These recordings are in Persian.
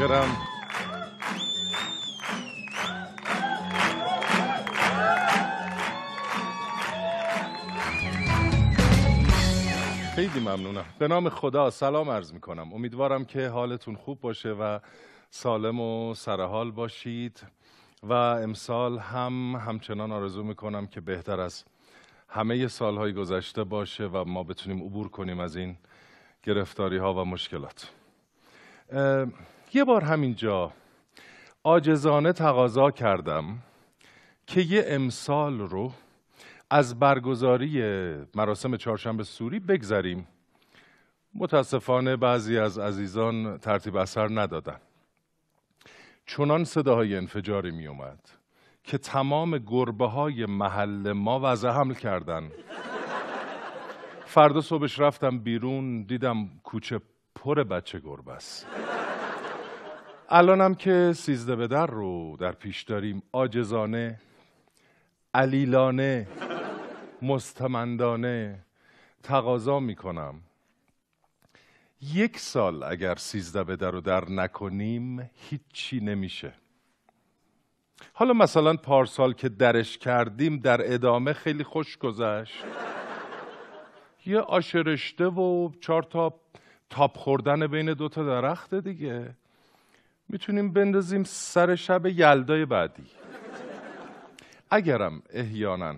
خیلی ممنونم به نام خدا سلام عرض می امیدوارم که حالتون خوب باشه و سالم و سرحال باشید و امسال هم همچنان آرزو می که بهتر از همه سالهای گذشته باشه و ما بتونیم عبور کنیم از این گرفتاری ها و مشکلات یه بار همینجا آجزانه تقاضا کردم که یه امسال رو از برگزاری مراسم چهارشنبه سوری بگذریم متاسفانه بعضی از عزیزان ترتیب اثر ندادن چنان صداهای انفجاری می اومد که تمام گربه های محل ما وضع حمل کردن فردا صبحش رفتم بیرون دیدم کوچه پر بچه گربه است الانم که سیزده به در رو در پیش داریم آجزانه علیلانه مستمندانه تقاضا میکنم یک سال اگر سیزده به در رو در نکنیم هیچی نمیشه حالا مثلا پارسال که درش کردیم در ادامه خیلی خوش گذشت یه آشرشته و چهار تا تاپ خوردن بین دوتا درخته دیگه میتونیم بندازیم سر شب یلدای بعدی اگرم احیانا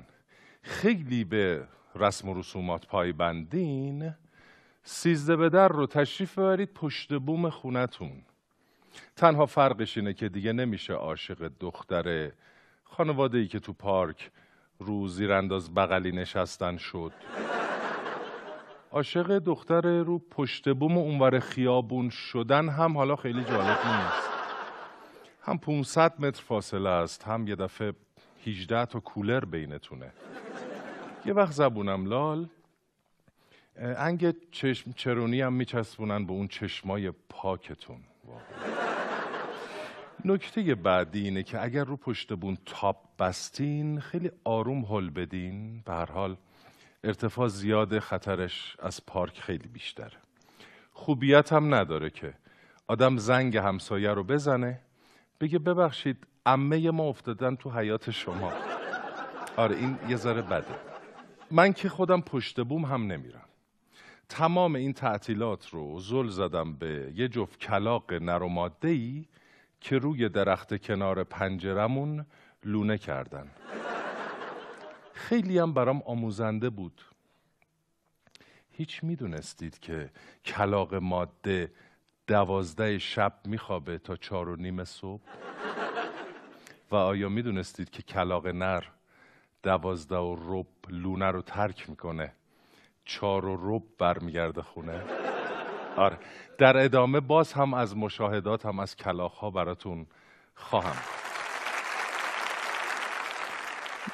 خیلی به رسم و رسومات پای بندین سیزده به در رو تشریف ببرید پشت بوم خونتون تنها فرقش اینه که دیگه نمیشه عاشق دختر خانواده ای که تو پارک رو زیرانداز بغلی نشستن شد عاشق دختر رو پشت بوم و اونور خیابون شدن هم حالا خیلی جالب نیست هم 500 متر فاصله است هم یه دفعه 18 تا کولر بینتونه یه وقت زبونم لال انگ چشم چرونی هم میچسبونن به اون چشمای پاکتون نکته بعدی اینه که اگر رو پشت بون تاپ بستین خیلی آروم حل بدین به هر حال ارتفاع زیاد خطرش از پارک خیلی بیشتره خوبیت هم نداره که آدم زنگ همسایه رو بزنه بگه ببخشید عمه ما افتادن تو حیات شما آره این یه ذره بده من که خودم پشت بوم هم نمیرم تمام این تعطیلات رو زل زدم به یه جفت کلاق نر و ای که روی درخت کنار پنجرمون لونه کردن خیلی هم برام آموزنده بود هیچ میدونستید که کلاق ماده دوازده شب میخوابه تا چار و نیم صبح و آیا میدونستید که کلاق نر دوازده و رب لونه رو ترک میکنه چار و رب برمیگرده خونه آره در ادامه باز هم از مشاهدات هم از کلاخ ها براتون خواهم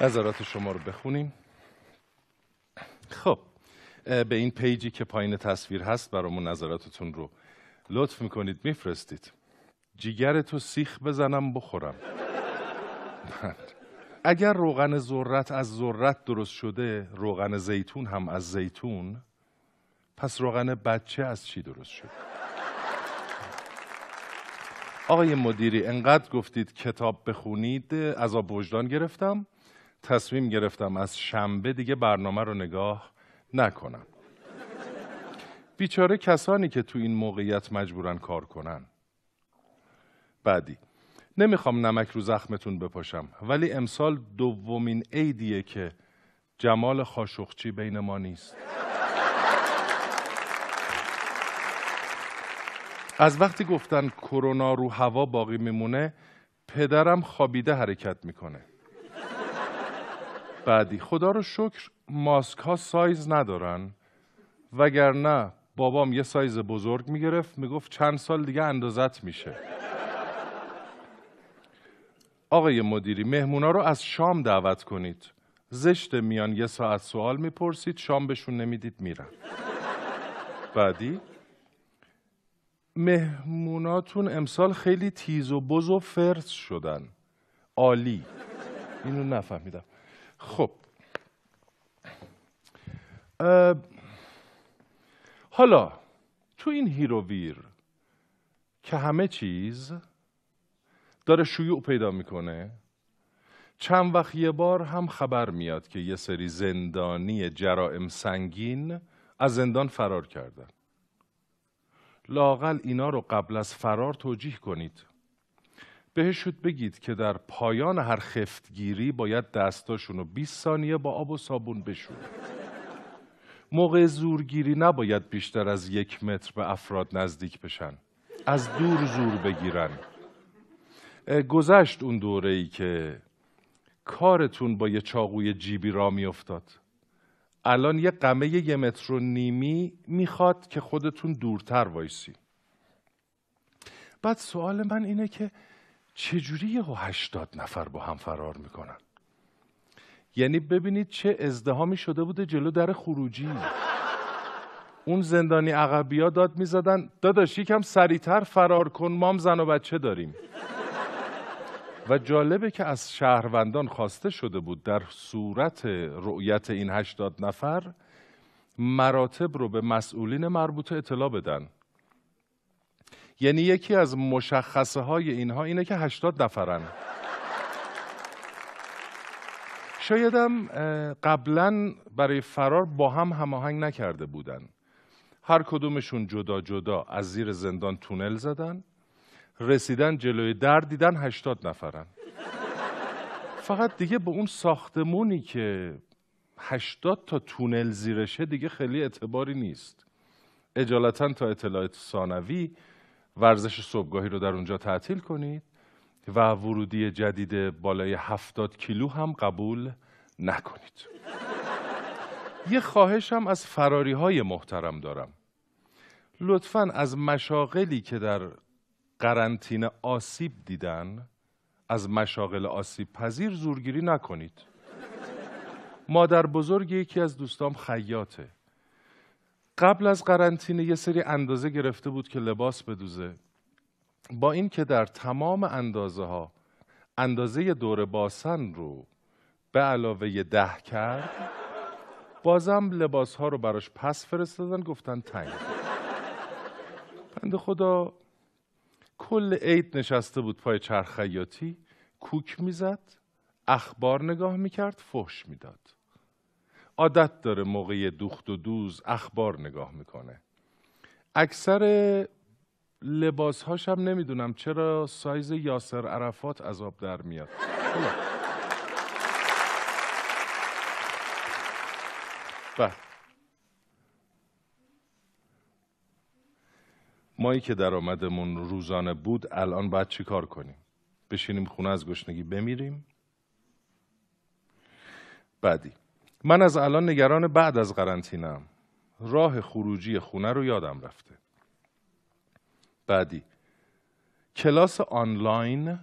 نظرات شما رو بخونیم خب به این پیجی که پایین تصویر هست برامون نظراتتون رو لطف میکنید میفرستید جیگر تو سیخ بزنم بخورم بله. اگر روغن ذرت از ذرت درست شده روغن زیتون هم از زیتون پس روغن بچه از چی درست شده آقای مدیری انقدر گفتید کتاب بخونید از وجدان گرفتم تصمیم گرفتم از شنبه دیگه برنامه رو نگاه نکنم بیچاره کسانی که تو این موقعیت مجبورن کار کنن بعدی نمیخوام نمک رو زخمتون بپاشم ولی امسال دومین عیدیه که جمال خاشخچی بین ما نیست از وقتی گفتن کرونا رو هوا باقی میمونه پدرم خوابیده حرکت میکنه بعدی خدا رو شکر ماسک ها سایز ندارن وگرنه بابام یه سایز بزرگ میگرفت میگفت چند سال دیگه اندازت میشه آقای مدیری مهمونا رو از شام دعوت کنید زشت میان یه ساعت سوال میپرسید شام بهشون نمیدید میرن بعدی مهموناتون امسال خیلی تیز و بز و فرز شدن عالی اینو نفهمیدم خب حالا تو این هیروویر که همه چیز داره شیوع پیدا میکنه چند وقت یه بار هم خبر میاد که یه سری زندانی جرائم سنگین از زندان فرار کردن لاقل اینا رو قبل از فرار توجیه کنید بهشون بگید که در پایان هر خفتگیری باید رو 20 ثانیه با آب و صابون بشورن موقع زورگیری نباید بیشتر از یک متر به افراد نزدیک بشن از دور زور بگیرن گذشت اون دوره ای که کارتون با یه چاقوی جیبی را میافتاد الان یه قمه یه متر و نیمی میخواد که خودتون دورتر وایسی بعد سوال من اینه که چجوری یهو هشتاد نفر با هم فرار میکنن یعنی ببینید چه ازدهامی شده بوده جلو در خروجی اون زندانی عقبی ها داد میزدن داداش یکم سریعتر فرار کن مام زن و بچه داریم و جالبه که از شهروندان خواسته شده بود در صورت رؤیت این هشتاد نفر مراتب رو به مسئولین مربوطه اطلاع بدن یعنی یکی از مشخصه های اینها اینه که 80 نفرن شایدم قبلا برای فرار با هم هماهنگ نکرده بودن هر کدومشون جدا جدا از زیر زندان تونل زدن رسیدن جلوی در دیدن 80 نفرن فقط دیگه به اون ساختمونی که 80 تا تونل زیرشه دیگه خیلی اعتباری نیست اجالتا تا اطلاعات ثانوی ورزش صبحگاهی رو در اونجا تعطیل کنید و ورودی جدید بالای 70 کیلو هم قبول نکنید یه خواهش هم از فراری های محترم دارم لطفا از مشاغلی که در قرنطینه آسیب دیدن از مشاغل آسیب پذیر زورگیری نکنید مادر بزرگ یکی از دوستام خیاته قبل از قرنطینه یه سری اندازه گرفته بود که لباس بدوزه با این که در تمام اندازه ها اندازه دور باسن رو به علاوه ده کرد بازم لباس ها رو براش پس فرستادن گفتن تنگ پند خدا کل عید نشسته بود پای چرخیاتی کوک میزد اخبار نگاه میکرد فحش میداد عادت داره موقع دوخت و دوز اخبار نگاه میکنه اکثر لباسهاش هم نمیدونم چرا سایز یاسر عرفات عذاب در میاد مایی که درآمدمون روزانه بود الان باید چی کار کنیم بشینیم خونه از گشنگی بمیریم بعدی من از الان نگران بعد از قرنطینم راه خروجی خونه رو یادم رفته بعدی کلاس آنلاین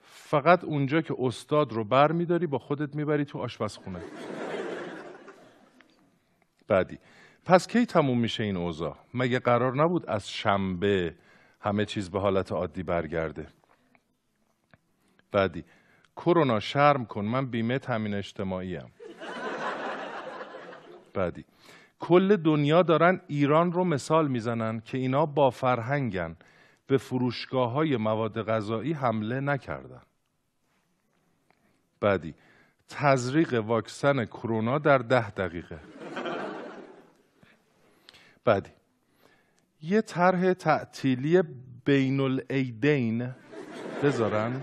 فقط اونجا که استاد رو بر میداری با خودت میبری تو آشپزخونه بعدی پس کی تموم میشه این اوضاع مگه قرار نبود از شنبه همه چیز به حالت عادی برگرده بعدی کرونا شرم کن من بیمه تامین اجتماعیم بعدی کل دنیا دارن ایران رو مثال میزنن که اینا با فرهنگن به فروشگاه های مواد غذایی حمله نکردن بعدی تزریق واکسن کرونا در ده دقیقه بعدی یه طرح تعطیلی بین العیدین بذارن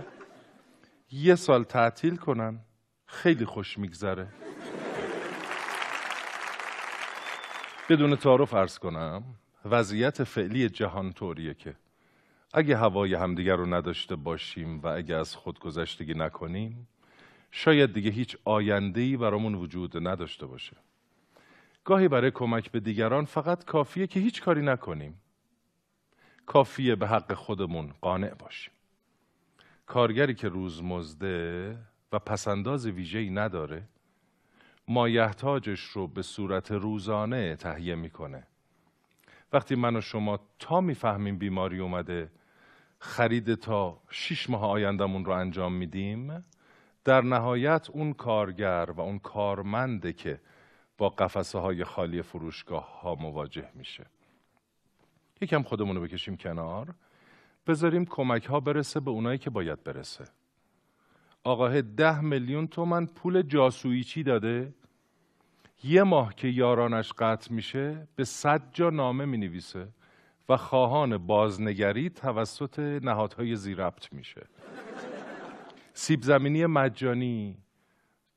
یه سال تعطیل کنن خیلی خوش میگذره بدون تعارف عرض کنم وضعیت فعلی جهان طوریه که اگه هوای همدیگر رو نداشته باشیم و اگه از خودگذشتگی نکنیم شاید دیگه هیچ آینده‌ای برامون وجود نداشته باشه گاهی برای کمک به دیگران فقط کافیه که هیچ کاری نکنیم کافیه به حق خودمون قانع باشیم کارگری که روزمزده و پسنداز ویژه‌ای نداره مایحتاجش رو به صورت روزانه تهیه میکنه وقتی من و شما تا میفهمیم بیماری اومده خرید تا شیش ماه آیندهمون رو انجام میدیم در نهایت اون کارگر و اون کارمنده که با قفسه های خالی فروشگاه ها مواجه میشه یکم خودمون رو بکشیم کنار بذاریم کمک ها برسه به اونایی که باید برسه آقاه ده میلیون تومن پول جاسویی چی داده یه ماه که یارانش قطع میشه به صد جا نامه نویسه و خواهان بازنگری توسط نهادهای زیربط میشه سیب زمینی مجانی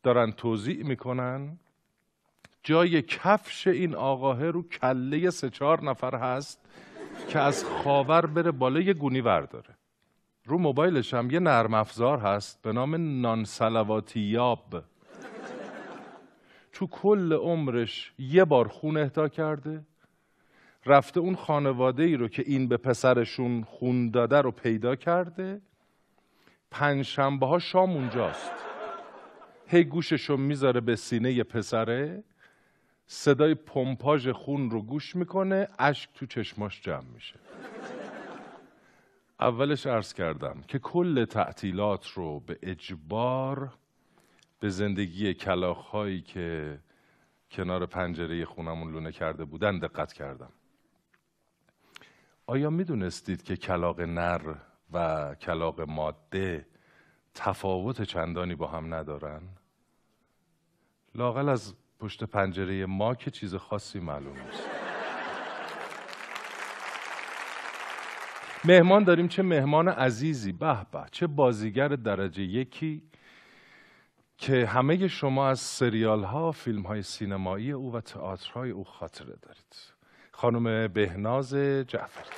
دارن توضیح میکنن جای کفش این آقاه رو کله سه چهار نفر هست که از خاور بره بالا یه گونی ورداره رو موبایلش هم یه نرم افزار هست به نام نانسلواتیاب تو کل عمرش یه بار خون اهدا کرده رفته اون خانواده ای رو که این به پسرشون خون داده رو پیدا کرده شنبه ها شام اونجاست هی گوشش رو میذاره به سینه پسره صدای پمپاژ خون رو گوش میکنه اشک تو چشماش جمع میشه اولش عرض کردم که کل تعطیلات رو به اجبار به زندگی کلاقهایی که کنار پنجره خونمون لونه کرده بودن دقت کردم آیا میدونستید که کلاق نر و کلاق ماده تفاوت چندانی با هم ندارن؟ لاغل از پشت پنجره ما که چیز خاصی معلوم نیست مهمان داریم چه مهمان عزیزی به به چه بازیگر درجه یکی که همه شما از سریال ها فیلم های سینمایی او و تئاتر او خاطره دارید خانم بهناز جعفری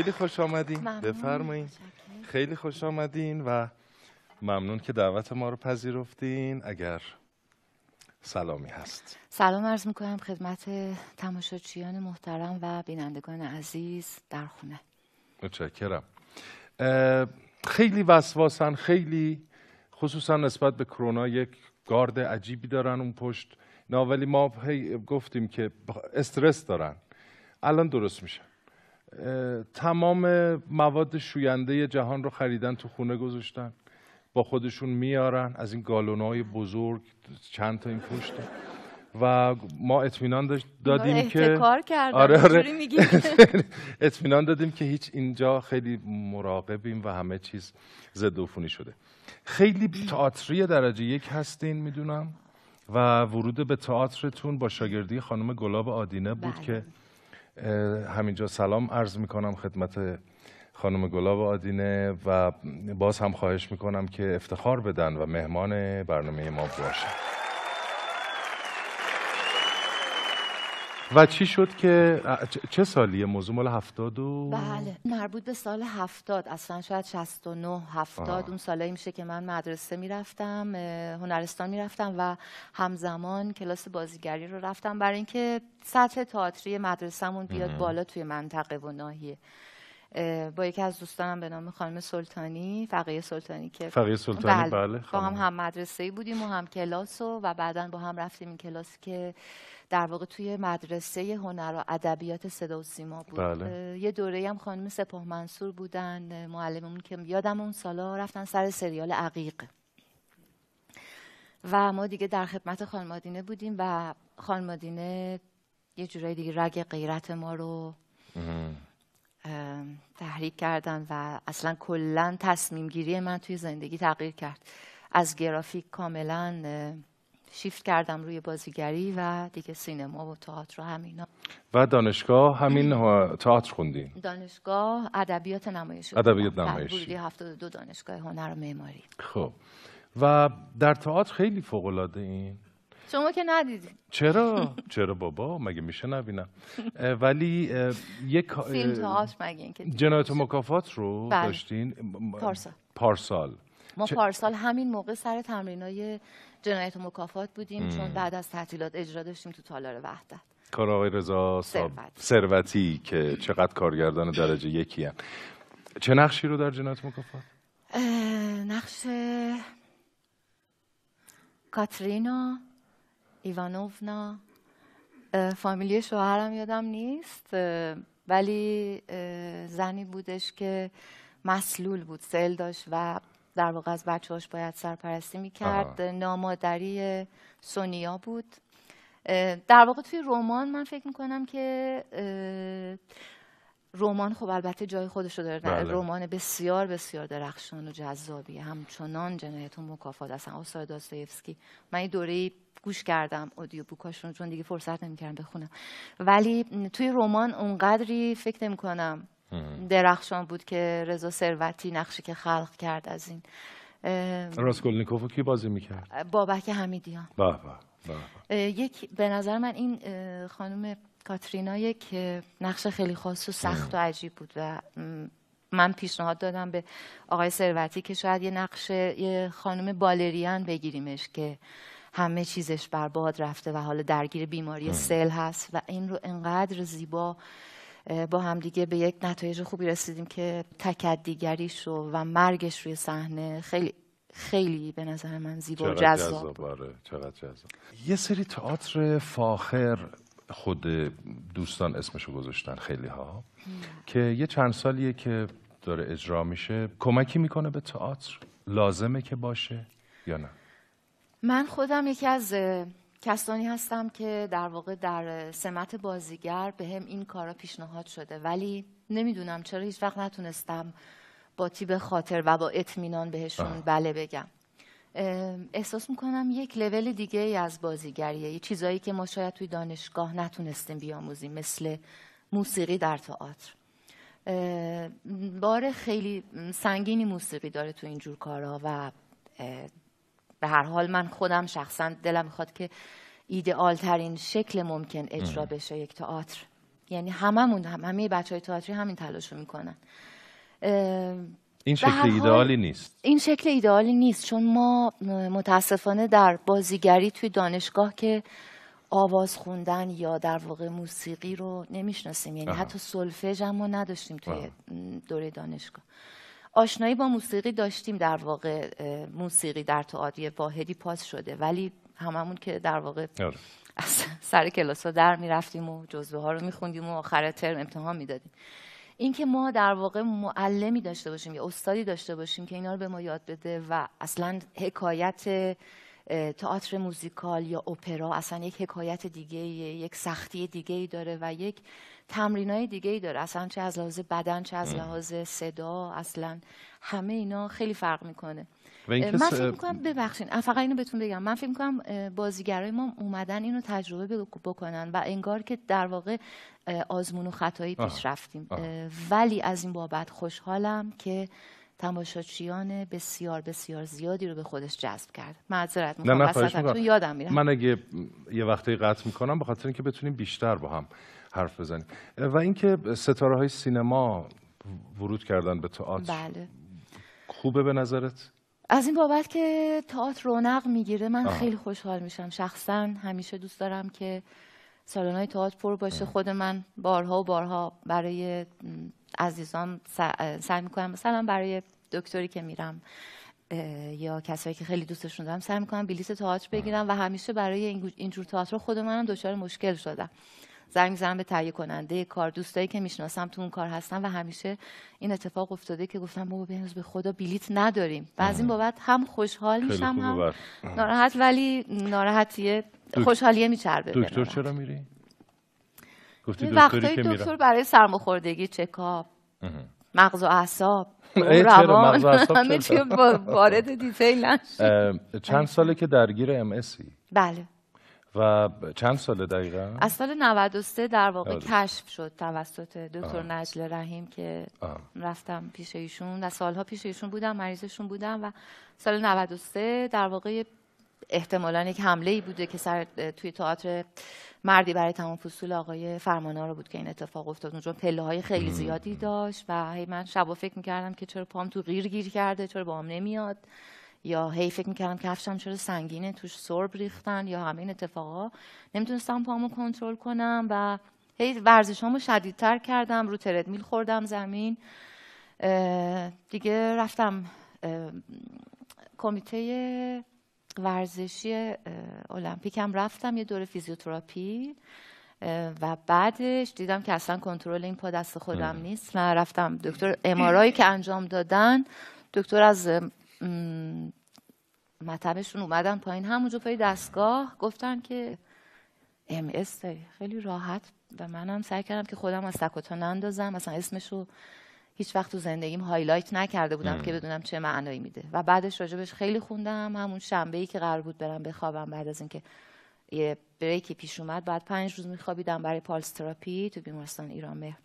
خیلی خوش آمدین بفرمایید خیلی خوش آمدین و ممنون که دعوت ما رو پذیرفتین اگر سلامی هست سلام عرض میکنم خدمت تماشاچیان محترم و بینندگان عزیز در خونه متشکرم خیلی وسواسن خیلی خصوصا نسبت به کرونا یک گارد عجیبی دارن اون پشت نه ولی ما گفتیم که استرس دارن الان درست میشه تمام مواد شوینده جهان رو خریدن تو خونه گذاشتن با خودشون میارن از این گالونای بزرگ چند تا این پشت و ما اطمینان دادیم که آره آره اطمینان دادیم که هیچ اینجا خیلی مراقبیم و همه چیز ضد عفونی شده خیلی تئاتری درجه یک هستین میدونم و ورود به تئاترتون با شاگردی خانم گلاب آدینه بود بله. که همینجا سلام عرض میکنم خدمت خانم گلاب آدینه و باز هم خواهش میکنم که افتخار بدن و مهمان برنامه ما باشن و چی شد که چه سالیه موضوع مال هفتاد و بله مربوط به سال هفتاد اصلا شاید نه هفتاد اون سالایی میشه که من مدرسه میرفتم هنرستان میرفتم و همزمان کلاس بازیگری رو رفتم برای اینکه سطح تئاتری مدرسهمون بیاد بالا توی منطقه و ناحیه با یکی از دوستانم به نام خانم سلطانی فقیه سلطانی که فقیه سلطانی بله, بله، با هم هم مدرسه بودیم و هم کلاس و و بعدا با هم رفتیم این کلاس که در واقع توی مدرسه هنر و ادبیات صدا و سیما بود بله. یه دوره هم خانم سپاه منصور بودن معلممون که یادم اون سالا رفتن سر سریال عقیق و ما دیگه در خدمت خانمادینه بودیم و خانمادینه یه جورایی دیگه رگ غیرت ما رو تحریک کردن و اصلا کلا تصمیم گیری من توی زندگی تغییر کرد از گرافیک کاملا شیفت کردم روی بازیگری و دیگه سینما و تئاتر رو همینا و دانشگاه همین تئاتر خوندی دانشگاه ادبیات نمایشی نمایش نمایشی 72 دانشگاه هنر و معماری خب و در تئاتر خیلی فوق العاده این شما که ندیدی چرا چرا بابا مگه میشه نبینم ولی یک فیلم مگه اینکه جنایت مکافات رو بله. داشتین پارسال ما پارسال همین موقع سر تمرینای جنایت و مکافات بودیم چون بعد از تعطیلات اجرا داشتیم تو تالار وحدت کار آقای رضا ثروتی که چقدر کارگردان درجه یکی هم. چه نقشی رو در جنایت مکافات نقش کاترینا ایوانوفنا فامیلی شوهرم یادم نیست ولی زنی بودش که مسلول بود سل داشت و در واقع از هاش باید سرپرستی میکرد نامادری سونیا بود در واقع توی رمان من فکر میکنم که رمان خب البته جای خودش رو داره بله. رمان بسیار بسیار درخشان و جذابی همچنان جنایت و مکافات اصلا آسای داستایفسکی من این دوره گوش کردم اودیو بوکاشون چون دیگه فرصت نمیکردم بخونم ولی توی رمان اونقدری فکر نمی کنم درخشان بود که رضا ثروتی نقشی که خلق کرد از این راسکولنیکوفو کی بازی میکرد؟ بابک حمیدیان بابا. بابا. یک به نظر من این خانم کاترینا یک نقش خیلی خاص و سخت و عجیب بود و من پیشنهاد دادم به آقای ثروتی که شاید یه نقش یه خانم بالریان بگیریمش که همه چیزش بر باد رفته و حالا درگیر بیماری سل هست و این رو انقدر زیبا با همدیگه به یک نتایج خوبی رسیدیم که تکدیگریش رو و مرگش روی صحنه خیلی خیلی به نظر من زیبا جذاب آره، جذاب یه سری تئاتر فاخر خود دوستان اسمشو گذاشتن خیلی ها که یه چند سالیه که داره اجرا میشه کمکی میکنه به تئاتر لازمه که باشه یا نه من خودم یکی از کسانی هستم که در واقع در سمت بازیگر به هم این کارا پیشنهاد شده ولی نمیدونم چرا هیچ وقت نتونستم با تیب خاطر و با اطمینان بهشون بله بگم احساس میکنم یک لول دیگه ای از بازیگریه یه چیزایی که ما شاید توی دانشگاه نتونستیم بیاموزیم مثل موسیقی در تئاتر بار خیلی سنگینی موسیقی داره تو اینجور کارا و به هر حال من خودم شخصا دلم میخواد که ایدئال ترین شکل ممکن اجرا بشه یک تئاتر یعنی هممون همه بچه های تئاتری همین تلاش رو میکنن این شکل ایدئالی نیست این شکل ایدئالی نیست چون ما متاسفانه در بازیگری توی دانشگاه که آواز خوندن یا در واقع موسیقی رو نمیشناسیم یعنی حتی سلفژ هم ما نداشتیم توی دوره دانشگاه آشنایی با موسیقی داشتیم در واقع موسیقی در تعادی واحدی پاس شده ولی هممون که در واقع آره. از سر کلاس ها در میرفتیم و جزوه ها رو میخوندیم و آخر ترم امتحان میدادیم اینکه ما در واقع معلمی داشته باشیم یا استادی داشته باشیم که اینا رو به ما یاد بده و اصلا حکایت تئاتر موزیکال یا اپرا اصلا یک حکایت دیگه یک سختی دیگه ای داره و یک تمرین های دیگه ای داره اصلا چه از لحاظ بدن چه از لحاظ صدا اصلا همه اینا خیلی فرق میکنه من فکر میکنم ببخشین فقط اینو بگم من فکر میکنم بازیگرای ما اومدن اینو تجربه بکنن و انگار که در واقع آزمون و خطایی پیش رفتیم ولی از این بابت خوشحالم که تماشاچیان بسیار بسیار زیادی رو به خودش جذب کرد معذرت میخوام نه تو یادم میرم من اگه یه وقتی قطع میکنم به خاطر اینکه بتونیم بیشتر با هم حرف بزنیم و اینکه ستاره های سینما ورود کردن به تئاتر بله. خوبه به نظرت از این بابت که تئاتر رونق میگیره من خیلی خوشحال میشم شخصا همیشه دوست دارم که های تئاتر پر باشه خود من بارها و بارها برای عزیزان سعی میکنم مثلا برای دکتری که میرم یا کسایی که خیلی دوستشون دارم سعی میکنم بلیت تئاتر بگیرم و همیشه برای اینجور تئاتر خود منم دچار مشکل شدم زنگ میزنم به تهیه کننده کار دوستایی که میشناسم تو اون کار هستن و همیشه این اتفاق افتاده که گفتم بابا به به خدا بلیت نداریم و از این بابت هم خوشحال میشم هم ناراحت ولی ناراحتیه خوشحالیه میچربه دکتر چرا میری گفتی دکتری که دکتر برای سرماخوردگی چکاپ مغز و اعصاب همه چی وارد دیتیل چند ساله که درگیر ام بله و چند ساله دقیقا؟ از سال 93 در واقع کشف شد توسط دکتر نجل رحیم که رفتم پیش ایشون و سالها پیش ایشون بودم مریضشون بودم و سال 93 در واقع احتمالا یک حمله ای بوده که سر توی تئاتر مردی برای تمام فصول آقای فرمانا رو بود که این اتفاق افتاد اونجا پله های خیلی زیادی داشت و هی من شبا فکر میکردم که چرا پام تو غیر گیر کرده چرا بام نمیاد یا هی فکر میکردم کفشم چرا سنگینه توش سرب ریختن یا همه این اتفاقا نمیتونستم پامو کنترل کنم و هی ورزشامو شدیدتر کردم رو تردمیل خوردم زمین دیگه رفتم کمیته ورزشی المپیک رفتم یه دوره فیزیوتراپی و بعدش دیدم که اصلا کنترل این پا دست خودم بله. نیست من رفتم دکتر امارایی که انجام دادن دکتر از مطبشون اومدن پایین همونجا پای دستگاه گفتن که ام اس خیلی راحت و منم سعی کردم که خودم از سکوتا نندازم مثلا اسمشو هیچ وقت تو زندگیم هایلایت نکرده بودم که بدونم چه معنایی میده و بعدش راجبش خیلی خوندم همون شنبه ای که قرار بود برم بخوابم بعد از اینکه یه بریکی پیش اومد بعد پنج روز میخوابیدم برای پالس تراپی تو بیمارستان ایران مهر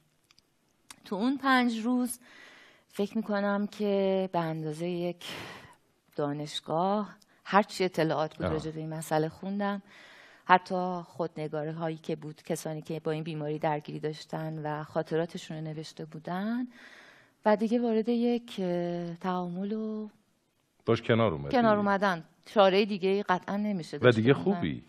تو اون پنج روز فکر میکنم که به اندازه یک دانشگاه هرچی اطلاعات بود راجع به این مسئله خوندم حتی خودنگاره هایی که بود کسانی که با این بیماری درگیری داشتن و خاطراتشون رو نوشته بودن و دیگه وارد یک تعامل و باش کنار اومدن کنار اومدن چاره دیگه قطعا نمیشه و دیگه خوبی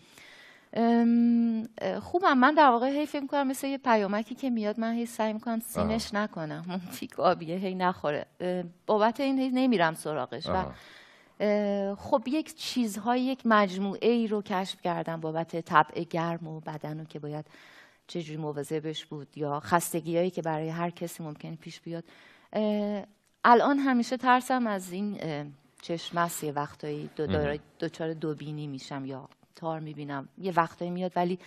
خوبم من در واقع هی فکر کنم مثل یه پیامکی که میاد من هی سعی میکنم سینش نکنم اون آبیه هی نخوره بابت این هی نمیرم سراغش و خب یک چیزهای یک مجموعه ای رو کشف کردم بابت طبع گرم و بدن و که باید چجوری مواظبش بود یا خستگی هایی که برای هر کسی ممکن پیش بیاد الان همیشه ترسم از این چشمه یه وقتایی دو دوچار دوبینی میشم یا تار میبینم یه وقتایی میاد ولی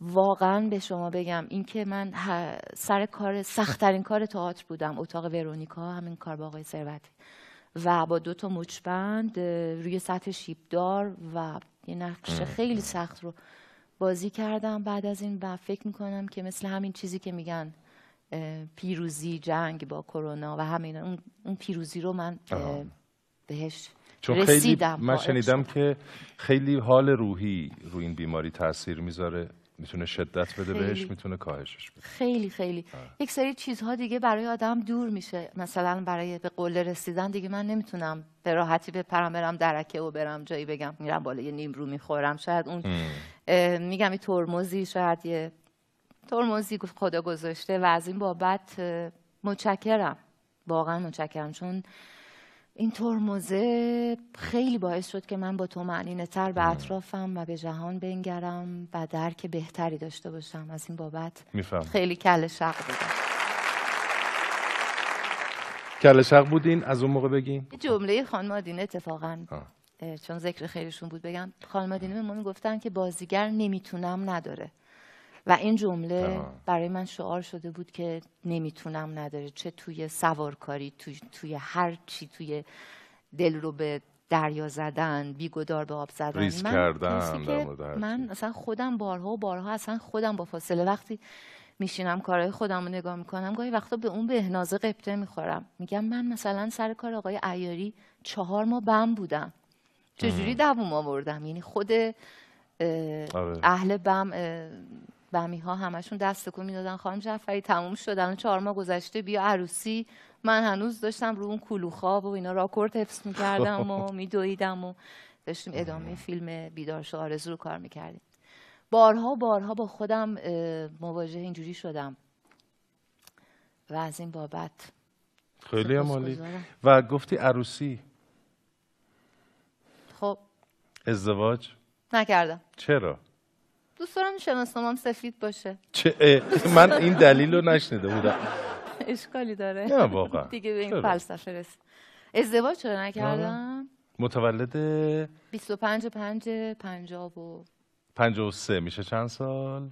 واقعا به شما بگم اینکه من سر کار سختترین کار تئاتر بودم اتاق ورونیکا همین کار با آقای ثروتی و با دو تا مچبند روی سطح شیبدار و یه نقش خیلی سخت رو بازی کردم بعد از این و فکر میکنم که مثل همین چیزی که میگن پیروزی جنگ با کرونا و همین اون پیروزی رو من بهش چون خیلی من شنیدم که خیلی حال روحی رو این بیماری تاثیر میذاره میتونه شدت بده بهش میتونه کاهشش بده خیلی خیلی آه. یک سری چیزها دیگه برای آدم دور میشه مثلا برای به قول رسیدن دیگه من نمیتونم به راحتی بپرم برم درکه و برم جایی بگم میرم بالا یه نیم رو میخورم شاید اون میگم این ترمزی شاید یه ترمزی خدا گذاشته و از این بابت متشکرم واقعا متشکرم چون این ترمزه خیلی باعث شد که من با تو معنینه تر به اطرافم و به جهان بنگرم و درک بهتری داشته باشم از این بابت خیلی کل شق بودم کل شق بودین از اون موقع بگین جمله خانم آدینه اتفاقا چون ذکر خیلیشون بود بگم خانم آدینه به ما میگفتن که بازیگر نمیتونم نداره و این جمله برای من شعار شده بود که نمیتونم نداره چه توی سوارکاری توی, توی هر چی توی دل رو به دریا زدن بیگدار به آب زدن ریز من کردن من اصلا خودم بارها و بارها اصلا خودم با فاصله وقتی میشینم کارهای خودم رو نگاه میکنم گاهی وقتا به اون به قبطه میخورم میگم من مثلا سر کار آقای ایاری چهار ماه بم بودم چجوری دووم آوردم یعنی خود آره. اهل بم بمی ها همشون دست تکون میدادن خانم جعفری تموم شد الان چهار ماه گذشته بیا عروسی من هنوز داشتم رو اون کلوخا و اینا راکورد حفظ میکردم و میدویدم و داشتیم ادامه فیلم بیدار آرزو رو کار میکردیم بارها بارها با خودم مواجه اینجوری شدم و از این بابت خیلی عالی و گفتی عروسی خب ازدواج نکردم چرا دوست دارم شناسنامم سفید باشه چه من این دلیل رو نشنیده بودم اشکالی داره نه واقعا دیگه به این فلسفه رسید ازدواج چرا نکردم متولد 25 5 50 و 53 میشه چند سال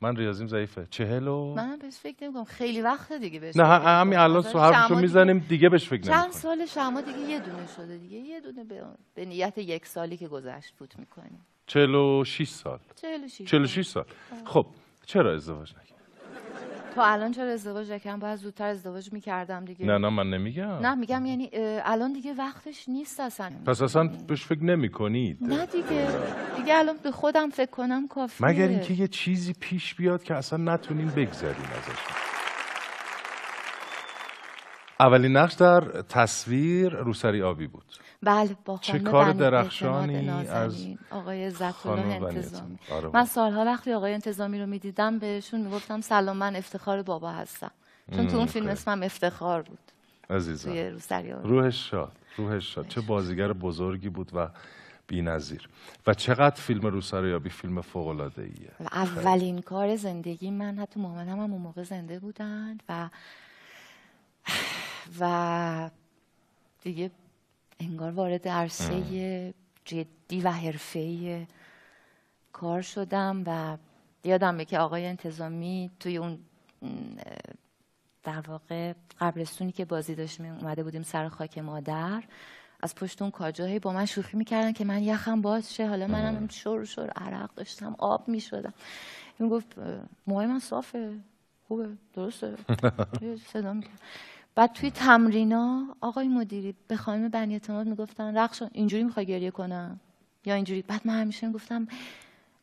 من ریاضیم ضعیفه چهل و من بهش فکر نمیکنم خیلی وقت دیگه بهش نه همین الان سو حرفشو میزنیم دیگه بهش فکر نمیکنم چند سال شما دیگه یه دونه شده دیگه یه دونه به, به نیت یک سالی که گذشت فوت میکنیم 46 سال 46 46 سال خب چرا ازدواج نکردی تو الان چرا ازدواج نکردم باید زودتر ازدواج میکردم دیگه نه نه من نمیگم نه میگم یعنی الان دیگه وقتش نیست اصلا پس اصلا بهش فکر نمی کنید نه دیگه دیگه الان به خودم فکر کنم کافیه مگر اینکه یه چیزی پیش بیاد که اصلا نتونیم بگذریم ازش اولین نقش در تصویر روسری آبی بود بله چه کار درخشانی از آقای زکرالله انتظامی آره من سالها وقتی آقای انتظامی رو میدیدم بهشون میگفتم سلام من افتخار بابا هستم چون تو اون فیلم اسمم افتخار بود عزیزم روحش شاد روحش شاد چه بازیگر بزرگی بود و بی‌نظیر و چقدر فیلم روسریابی فیلم فوق‌العاده ایه اولین کار زندگی من حتی مامانم هم اون موقع زنده بودن و و دیگه انگار وارد عرصه جدی و حرفه‌ای کار شدم و یادمه که آقای انتظامی توی اون در واقع قبرستونی که بازی داشتیم اومده بودیم سر خاک مادر از پشت اون کاجاهی با من شوخی میکردن که من یخم باز شه حالا منم شور شور عرق داشتم آب میشدم این گفت موهای من صافه خوبه درسته صدا میکرد بعد توی تمرینا آقای مدیری به خانم بنی اعتماد میگفتن رخش اینجوری میخوای گریه کنم یا اینجوری بعد من همیشه گفتم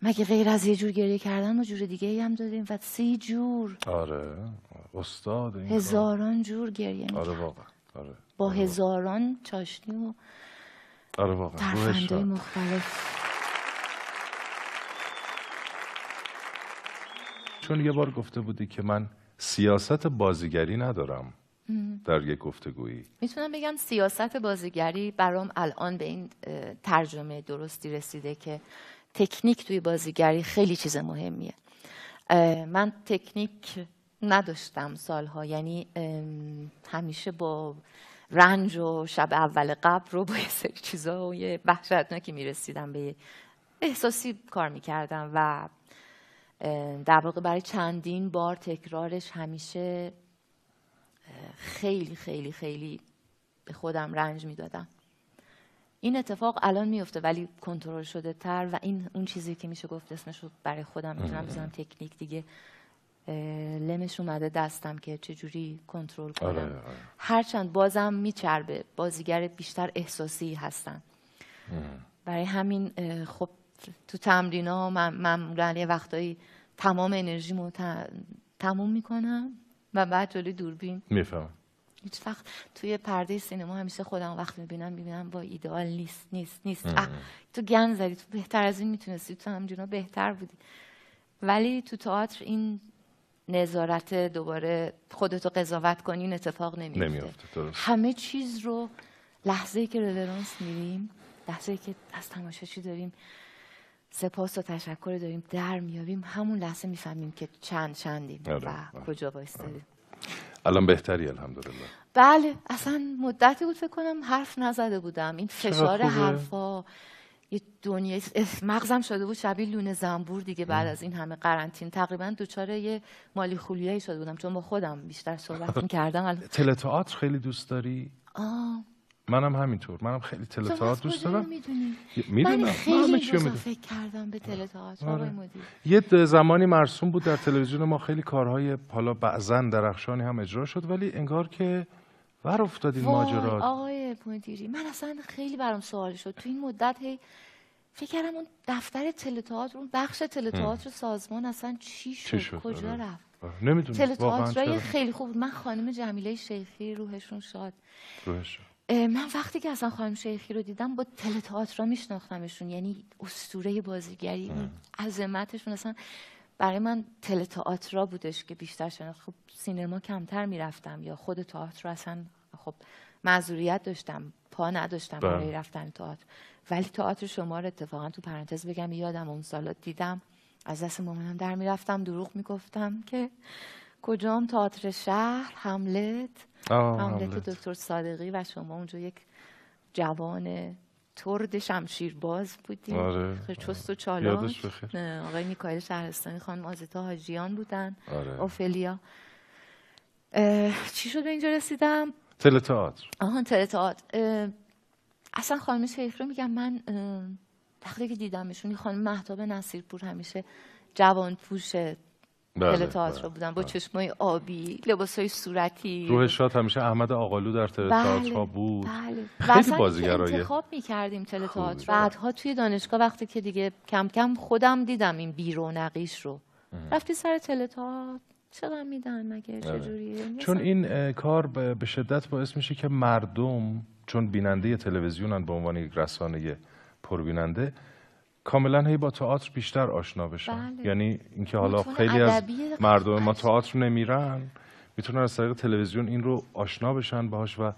مگه غیر از یه جور گریه کردن و جور دیگه ای هم دادیم و سه جور آره استاد هزاران جور گریه آره واقعا آره. با آره، هزاران چاشنی و آره واقعا مختلف چون یه بار گفته بودی که من سیاست بازیگری ندارم در یک گفتگویی میتونم بگم سیاست بازیگری برام الان به این ترجمه درستی رسیده که تکنیک توی بازیگری خیلی چیز مهمیه من تکنیک نداشتم سالها یعنی همیشه با رنج و شب اول قبل رو با یه سری چیزا و یه وحشتناکی میرسیدم به احساسی کار میکردم و در واقع برای چندین بار تکرارش همیشه خیلی خیلی خیلی به خودم رنج میدادم این اتفاق الان میفته ولی کنترل شده تر و این اون چیزی که میشه گفت اسمش رو برای خودم میتونم آره. بزنم تکنیک دیگه لمش اومده دستم که چجوری کنترل آره، کنم آره، آره. هرچند بازم میچربه بازیگر بیشتر احساسی هستن برای همین خب تو تمرین من معمولا یه وقتایی تمام انرژیمو تموم میکنم و بعد جلوی دوربین میفهمم هیچ وقت توی پرده سینما همیشه خودم وقت میبینم میبینم با ایدئال نیست نیست نیست تو گن زدی تو بهتر از این میتونستی تو همجونا بهتر بودی ولی تو تئاتر این نظارت دوباره خودتو قضاوت کنی این اتفاق نمیفته همه چیز رو لحظه ای که رورانس میریم لحظه ای که از چی داریم سپاس و تشکر داریم در میابیم همون لحظه میفهمیم که چند چندیم آره، و آره، کجا بایستدیم آره. الان بهتری الحمدلله بله اصلا مدتی بود فکر کنم حرف نزده بودم این فشار حرفا یه دنیا مغزم شده بود شبیه لونه زنبور دیگه بعد از این همه قرنطین تقریبا دوچاره یه مالی خولیایی شده بودم چون با خودم بیشتر صحبت کردم تئاتر خیلی دوست داری آه منم همینطور منم خیلی تلتاعت خب، دوست دارم میدونم من خیلی فکر کردم به تلتاعت آره. یه زمانی مرسوم بود در تلویزیون ما خیلی کارهای حالا بعضا درخشانی هم اجرا شد ولی انگار که ور افتاد این ماجرا آقای پوندیری من اصلا خیلی برام سوال شد تو این مدت هی فکر کردم اون دفتر تلتاعت اون بخش و سازمان اصلا چی شد, شد؟ کجا آره. رفت آره. نمیدونم تلتئاتر خیلی خوب من خانم جمیله شیخی روحشون شاد روحشون من وقتی که اصلا خانم شیخی رو دیدم با تئاتر را میشناختمشون یعنی اسطوره بازیگری عظمتشون اصلا برای من تئاتر بودش که بیشتر خب سینما کمتر میرفتم یا خود تئاتر رو اصلا خب معذوریت داشتم پا نداشتم بله. برای رفتن تئاتر ولی تئاتر شما رو اتفاقا تو پرانتز بگم یادم اون سالا دیدم از دست مامانم در میرفتم دروغ میگفتم که کجام تئاتر شهر حملت حملت دکتر صادقی و شما اونجا یک جوان ترد شمشیر باز بودیم آره. چست و چالا آقای میکایل شهرستانی خانم آزتا حاجیان بودن آره. اوفلیا چی شد به اینجا رسیدم تلتاعت آهان تلتاعت اصلا خانم رو میگم من وقتی که دیدمشون خانم محتاب نصیرپور همیشه جوان پوشه دل بله، تئاتر بله، بودن با بله. چشمای آبی لباسای صورتی روح شاد همیشه احمد آقالو در تئاتر ها بود بله. خیلی بازیگرای انتخاب می‌کردیم تئاتر بعدها توی دانشگاه وقتی که دیگه کم کم خودم دیدم این بیرونقیش رو رفتی سر تئاتر چقدر میدن مگه چجوریه؟ آره. چون این کار به شدت باعث میشه که مردم چون بیننده تلویزیونن به عنوان یک رسانه پربیننده کاملا هی با تئاتر بیشتر آشنا بشن بله. یعنی اینکه حالا خیلی از مردم ما تئاتر نمیرن میتونن از طریق تلویزیون این رو آشنا بشن باهاش و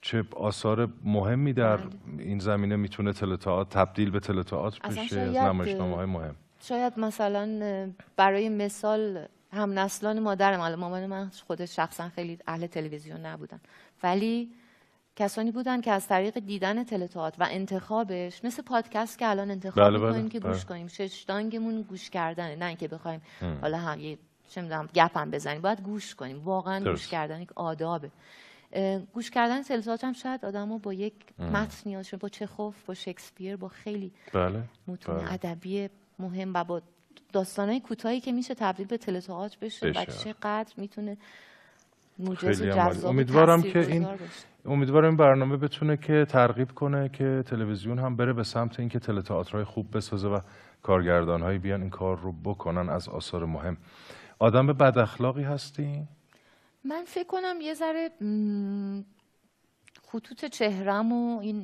چه آثار مهمی در بله. این زمینه میتونه تبدیل به تلتاعت بشه از نمایشنامه های مهم شاید مثلا برای مثال هم نسلان مادرم مامان من خودش شخصا خیلی اهل تلویزیون نبودن ولی کسانی بودن که از طریق دیدن تلتات و انتخابش مثل پادکست که الان انتخاب بله, بله. که گوش آره. کنیم ششدانگمون گوش کردن نه اینکه بخوایم حالا هم یه چه میدونم گپم بزنیم باید گوش کنیم واقعا گوش کردن یک آدابه گوش کردن تلتات هم شاید آدم با یک متن با چخوف با شکسپیر با خیلی بله. متون بله. ادبی مهم و با داستانهای کوتاهی که میشه تبدیل به تلتئات بشه و چقدر میتونه موجز جذاب امیدوارم که این امیدوارم این برنامه بتونه که ترغیب کنه که تلویزیون هم بره به سمت اینکه تئاترهای خوب بسازه و کارگردانهایی بیان این کار رو بکنن از آثار مهم آدم به بد اخلاقی هستی من فکر کنم یه ذره خطوط چهرم و این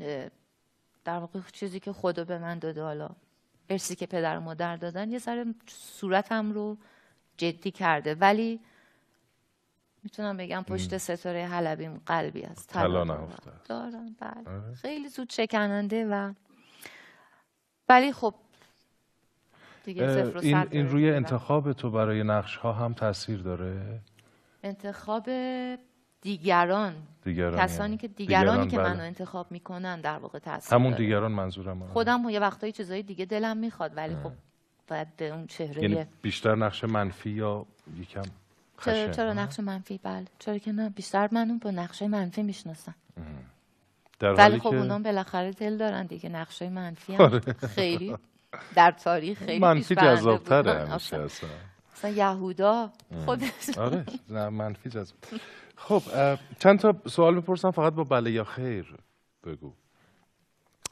در واقع چیزی که خدا به من داده حالا ارسی که پدر و مادر دادن یه ذره صورتم رو جدی کرده ولی میتونم بگم پشت ستاره حلبیم قلبی است طلا دارم بله آره. خیلی زود شکننده و ولی خب دیگه این, این روی انتخاب تو برای نقش ها هم تاثیر داره انتخاب دیگران, دیگران کسانی یعنی. که دیگرانی دیگران که منو بله. انتخاب میکنن در واقع تاثیر همون دیگران منظورم آره. خودم یه وقتایی چیزای دیگه دلم میخواد ولی خب باید به اون چهره یعنی بیشتر نقش منفی یا یکم چرا, چرا نقش منفی بله چرا که نه بیشتر من اون با نقشه منفی میشناسم ولی خب که... اونام بالاخره دل دارن دیگه نقشه منفی هم آره. خیلی در تاریخ خیلی منفی جذابتره همیشه اصلا مثلا یهودا خودش آره منفی جذاب خب چند تا سوال بپرسم فقط با بله یا خیر بگو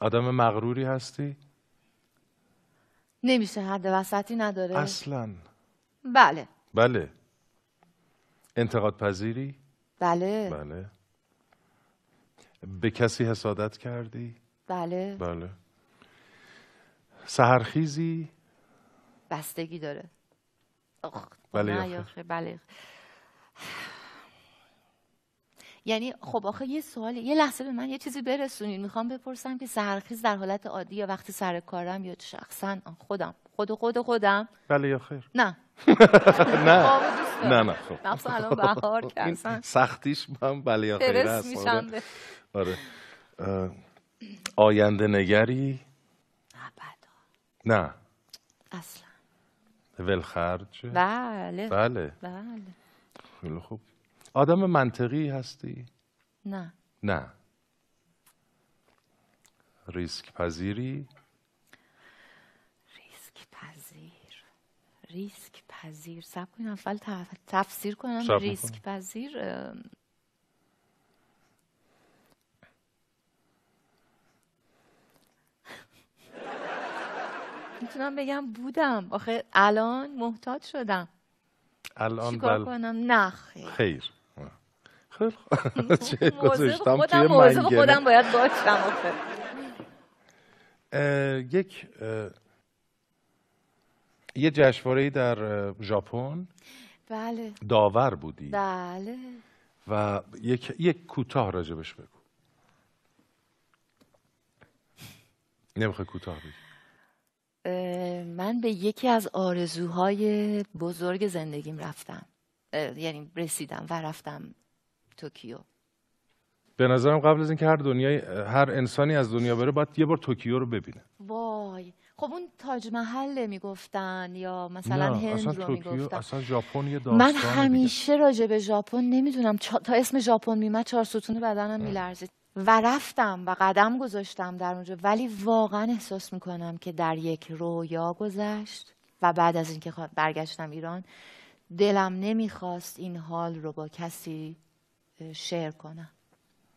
آدم مغروری هستی؟ نمیشه حد وسطی نداره اصلا بله بله انتقاد پذیری؟ بله بله به کسی حسادت کردی؟ بله بله سهرخیزی؟ بستگی داره بله آخه بله یعنی خب آخه یه سوال یه لحظه به من یه چیزی برسونید میخوام بپرسم که سهرخیز در حالت عادی یا وقتی سر کارم یا شخصا خودم خود خود خودم بله یا خیر نه نه نه نه خب الان بهار کردن سختیش من بله یا خیره است آره, آره. آینده نگری نه اصلا ولخرج بله بله بله خیلی خوب آدم منطقی هستی نه نه ریسک پذیری ریسک پذیر سب کنیم اول تفسیر کنم ریسک پذیر میتونم بگم بودم آخه الان محتاط شدم الان بل... کنم نه خیر خیر چه گذاشتم توی خودم باید باشم آخه یک یه جشنواره در ژاپن بله داور بودی بله و یک یک کوتاه راجبش بگو نمیخوای کوتاه بگی من به یکی از آرزوهای بزرگ زندگیم رفتم یعنی رسیدم و رفتم توکیو به نظرم قبل از اینکه هر دنیای هر انسانی از دنیا بره باید یه بار توکیو رو ببینه وای خب اون تاج محل میگفتن یا مثلا هند رو میگفتن اصلا ژاپن یه داستان من همیشه راجع به ژاپن نمیدونم تا اسم ژاپن میمد چهار ستون بدنم میلرزید و رفتم و قدم گذاشتم در اونجا ولی واقعا احساس میکنم که در یک رویا گذشت و بعد از اینکه برگشتم ایران دلم نمیخواست این حال رو با کسی شیر کنم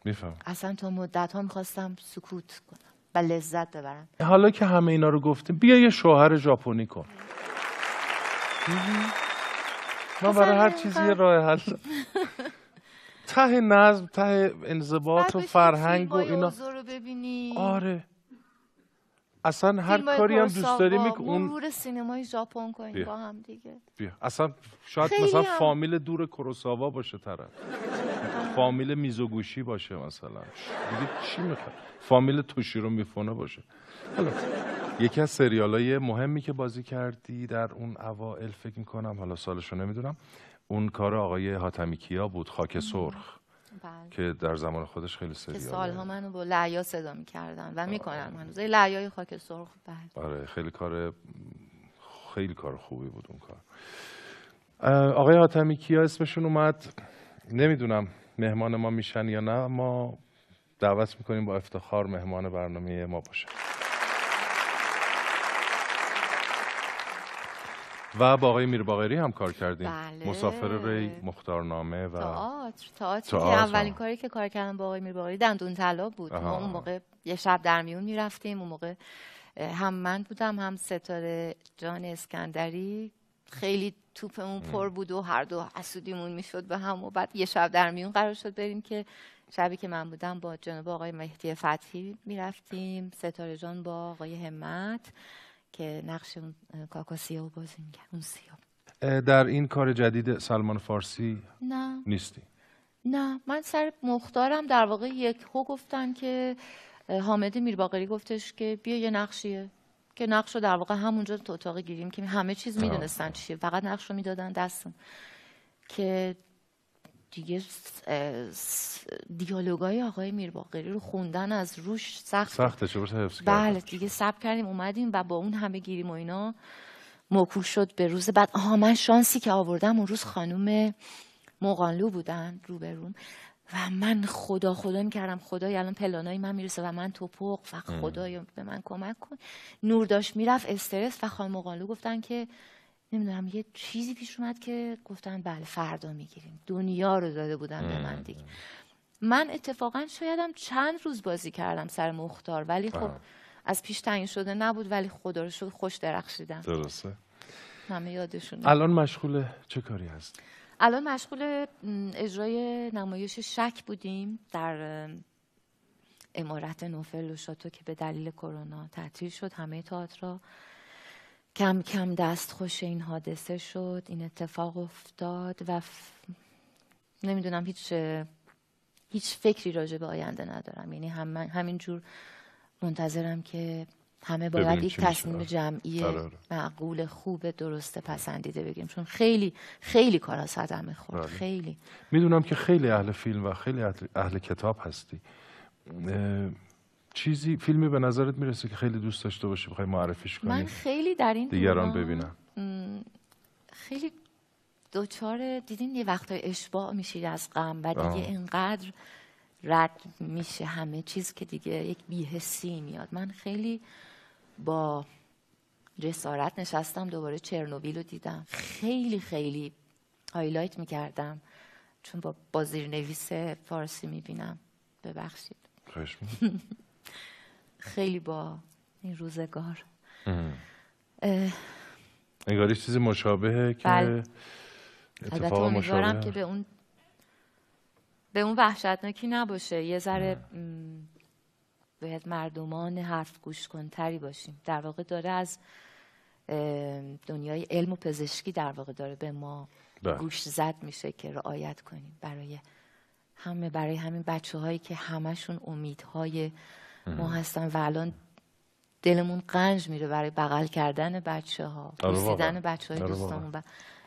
میفهم اصلا تا مدت ها میخواستم سکوت کنم و لذت حالا که همه اینا رو گفتیم بیا یه شوهر ژاپنی کن ما برای هر چیزی یه راه حل ته نظم ته انضباط و فرهنگ و اینا آره اصلا هر کاری هم دوست داری اون مرور سینمای ژاپن کنیم با هم دیگه بیا اصلا شاید مثلا فامیل دور کوروساوا باشه طرف فامیل میزوگوشی باشه مثلا دیگه چی میخواد فامیل توشیرو میفونه باشه یکی از سریال های مهمی که بازی کردی در اون اوائل فکر میکنم حالا سالش رو نمیدونم اون کار آقای حاتمی بود خاک سرخ بله. که در زمان خودش خیلی سریال که سالها منو با لعیا صدا میکردن و آره. میکنن هنوز لعیای خاک سرخ بله آره خیلی کار خیلی کار خوبی بود اون کار آقای حاتمی کیا اسمشون اومد نمیدونم مهمان ما میشن یا نه ما دعوت میکنیم با افتخار مهمان برنامه ما باشه و با آقای میر هم کار کردیم بله. مسافر ری مختارنامه و تئاتر تئاتر که اولین کاری که کار کردم با آقای میر باقری دندون طلا بود ما اون موقع یه شب در میون میرفتیم اون موقع هم من بودم هم ستاره جان اسکندری خیلی توپمون پر بود و هر دو اسودیمون میشد به هم و بعد یه شب در میون قرار شد بریم که شبی که من بودم با جناب آقای مهدی فتحی میرفتیم ستاره جان با آقای همت که نقش اون کاکا سیاه بازی اون سیاه در این کار جدید سلمان فارسی نه نیستی نه من سر مختارم در واقع یک هو گفتن که حامد میرباقری گفتش که بیا یه نقشیه که نقش رو در واقع همونجا تو اتاق گیریم که همه چیز میدونستن چیه فقط نقش رو میدادن دستم که دیگه دیالوگای آقای میرباقری رو خوندن از روش سخت سخت حفظ بله دیگه سب کردیم اومدیم و با اون همه گیریم و اینا موکول شد به روز بعد آها من شانسی که آوردم اون روز خانم مقانلو بودن روبرون و من خدا خدا می کردم خدای الان پلانای من میرسه و من توپق و خدای به من کمک کن نور داشت میرفت استرس و خانم مقالو گفتن که نمیدونم یه چیزی پیش اومد که گفتن بله فردا میگیریم دنیا رو داده بودن به من دیگه من اتفاقا شایدم چند روز بازی کردم سر مختار ولی خب از پیش تعیین شده نبود ولی خدا رو شد خوش درخشیدم درسته همه یادشون الان مشغول چه کاری هست الان مشغول اجرای نمایش شک بودیم در امارت نوفل و شاتو که به دلیل کرونا تعطیل شد همه را کم کم دست خوش این حادثه شد این اتفاق افتاد و نمیدونم هیچ هیچ فکری راجع به آینده ندارم یعنی هم همین جور منتظرم که همه باید یک تصمیم آره. جمعی آره، آره. معقول خوب درسته پسندیده بگیم چون خیلی خیلی کارا صدمه خورد بله. خیلی میدونم که خیلی اهل فیلم و خیلی اهل, اهل کتاب هستی چیزی فیلمی به نظرت میرسه که خیلی دوست داشته باشی بخوای معرفیش کنی من خیلی در این دیگران ببینم خیلی دوچار دیدین یه وقتای اشباع میشید از غم و دیگه آه. اینقدر رد میشه همه چیز که دیگه یک بیهسی میاد من خیلی با جسارت نشستم دوباره چرنوبیل رو دیدم خیلی خیلی هایلایت میکردم چون با, بازیر نویس فارسی میبینم ببخشید خیلی با این روزگار انگاری چیزی مشابهه که بله. اتفاق مشابهه که به اون به اون وحشتناکی نباشه یه ذره باید مردمان حرف گوش کنتری باشیم در واقع داره از دنیای علم و پزشکی در واقع داره به ما بله. گوش زد میشه که رعایت کنیم برای همه برای همین بچه هایی که همشون امیدهای ما هستن و الان دلمون قنج میره برای بغل کردن بچه ها بسیدن آره بچه های آره دوستامون و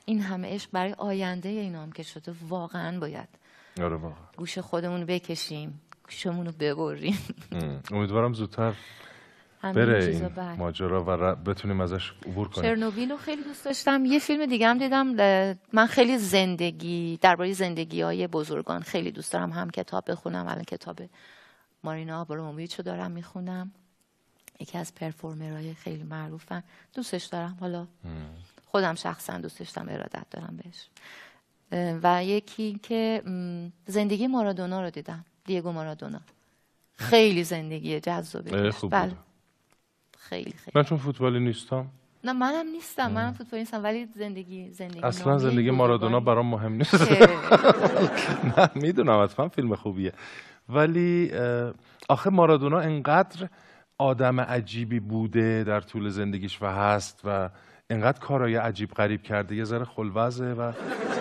این همه عشق برای آینده اینام هم که شده واقعا باید آره گوش خودمون بکشیم گوشمون رو ببریم امیدوارم زودتر بره این ماجرا و بتونیم ازش عبور کنیم چرنوبیل رو خیلی دوست داشتم یه فیلم دیگه هم دیدم من خیلی زندگی درباره زندگی های بزرگان خیلی دوست دارم هم کتاب بخونم الان کتاب مارینا آبرومویچ رو دارم میخونم یکی از پرفورمرهای خیلی معروفن دوستش دارم حالا خودم شخصا دوستش دارم ارادت دارم بهش و یکی که زندگی مارادونا رو دیدم دیگو مارادونا خیلی زندگی جذابه خوب بله. خیلی خیلی من چون فوتبالی نیستم نه منم نیستم من فوتبالی نیستم ولی زندگی زندگی اصلا زندگی مارادونا برام مهم نیست نه میدونم حتما فیلم خوبیه ولی آخه مارادونا انقدر آدم عجیبی بوده در طول زندگیش و هست و انقدر کارای عجیب غریب کرده یه ذره خلوزه و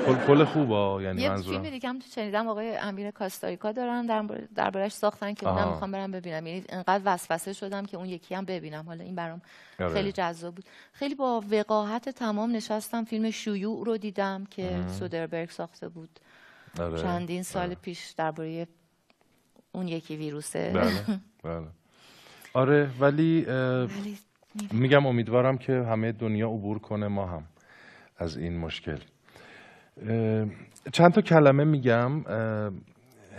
کل کل خوبا یعنی یه منظورم یه فیلم دیگه هم تو چنیدم آقای امیر کاستاریکا دارن در دربارش ساختن که اونم میخوام برم ببینم یعنی انقدر وسوسه شدم که اون یکی هم ببینم حالا این برام آره. خیلی جذاب بود خیلی با وقاحت تمام نشستم فیلم شیوع رو دیدم که سودربرگ ساخته بود آره. چندین آره. سال پیش درباره اون یکی ویروسه بله بله آره ولی میگم امیدوارم که همه دنیا عبور کنه ما هم از این مشکل چند تا کلمه میگم